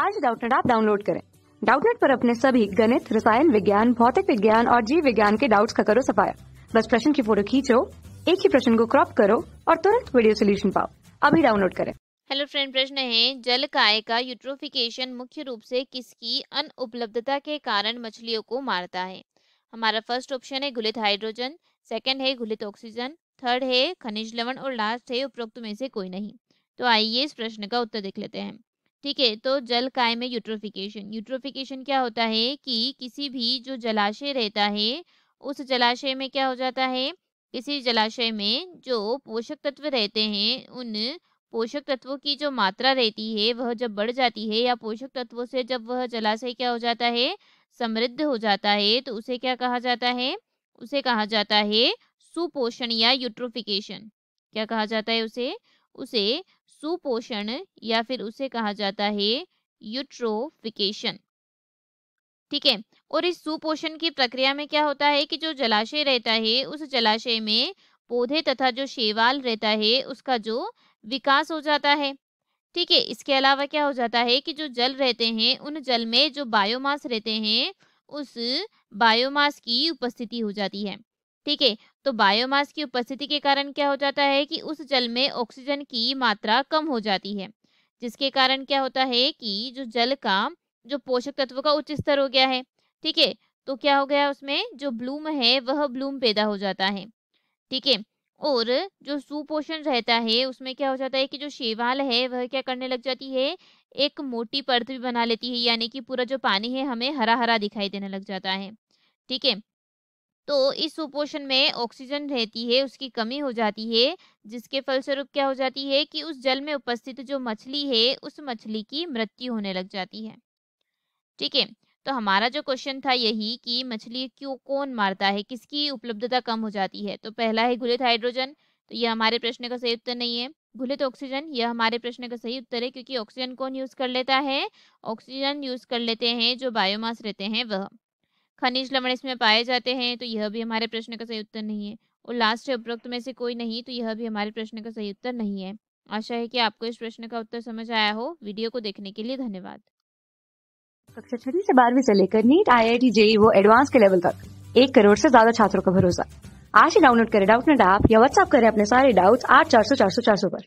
आज डाउटनेट आप डाउनलोड करें डाउटनेट पर अपने सभी गणित रसायन विज्ञान भौतिक विज्ञान और जीव विज्ञान के डाउट्स का करो सफाया बस प्रश्न की फोटो खींचो एक ही प्रश्न को क्रॉप करो और तुरंत वीडियो सोल्यूशन पाओ अभी डाउनलोड करें हेलो फ्रेंड प्रश्न है जल काय का यूट्रोफिकेशन मुख्य रूप से किसकी अनुपलब्धता के कारण मछलियों को मारता है हमारा फर्स्ट ऑप्शन है घुलित हाइड्रोजन सेकंड है घुलित ऑक्सीजन थर्ड है खनिज लवण और लास्ट है उपरोक्त में से कोई नहीं तो आइए इस प्रश्न का उत्तर देख लेते हैं ठीक है तो जल काय में यूट्रोफिकेशन यूट्रोफिकेशन क्या होता है कि किसी भी जो जलाशय रहता है उस जलाशय में क्या हो जाता है किसी जलाशय में जो पोषक तत्व रहते हैं उन पोषक तत्वों की जो मात्रा रहती है वह जब बढ़ जाती है या पोषक तत्वों से जब वह जलाशय क्या हो जाता है समृद्ध हो जाता है तो उसे क्या कहा जाता है उसे कहा जाता है सुपोषण या यूट्रोफिकेशन क्या कहा जाता है उसे उसे सुपोषण या फिर उसे कहा जाता है यूट्रोफिकेशन ठीक है और इस सुपोषण की प्रक्रिया में क्या होता है कि जो जलाशय रहता है उस जलाशय में पौधे तथा जो शेवाल रहता है उसका जो विकास हो जाता है ठीक है इसके अलावा क्या हो जाता है कि जो जल रहते हैं उन जल में जो बायोमास रहते हैं उस बायोमास की उपस्थिति हो जाती है ठीक है तो बायोमास की उपस्थिति के कारण क्या हो जाता है कि उस जल में ऑक्सीजन की मात्रा कम हो जाती है जिसके कारण क्या होता है कि जो जल का जो पोषक तत्व का उच्च स्तर हो गया है ठीक है तो क्या हो गया उसमें जो ब्लूम है वह ब्लूम पैदा हो जाता है ठीक है और जो सुपोषण रहता है उसमें क्या हो जाता है कि जो शेवाल है वह क्या करने लग जाती है एक मोटी परत भी बना लेती है यानी कि पूरा जो पानी है हमें हरा हरा दिखाई देने लग जाता है ठीक है तो इस सुपोषण में ऑक्सीजन रहती है उसकी कमी हो जाती है जिसके फलस्वरूप क्या हो जाती है कि उस जल में उपस्थित जो मछली है उस मछली की मृत्यु होने लग जाती है ठीक है तो हमारा जो क्वेश्चन था यही कि मछली क्यों कौन मारता है किसकी उपलब्धता कम हो जाती है तो पहला है घुलित हाइड्रोजन तो यह हमारे प्रश्न का सही उत्तर नहीं है घुलित ऑक्सीजन यह हमारे प्रश्न का सही उत्तर है क्योंकि ऑक्सीजन कौन यूज कर लेता है ऑक्सीजन यूज कर लेते हैं जो बायोमास रहते हैं वह खनिज लवण इसमें पाए जाते हैं तो यह भी हमारे प्रश्न का सही उत्तर नहीं है और लास्ट है उपरोक्त में से कोई नहीं तो यह भी हमारे प्रश्न का सही उत्तर नहीं है आशा है कि आपको इस प्रश्न का उत्तर समझ आया हो वीडियो को देखने के लिए धन्यवाद कक्षा छठी से बारहवीं से लेकर NEET I I T JEE वो एडवांस के लेवल तक एक करोड़ से ज्यादा छात्रों का भरोसा आज ही डाउनलोड करें डाउट नेट ऐप या व्हाट्सअप करें अपने सारे डाउट्स आठ चार सौ चार सौ चार सौ पर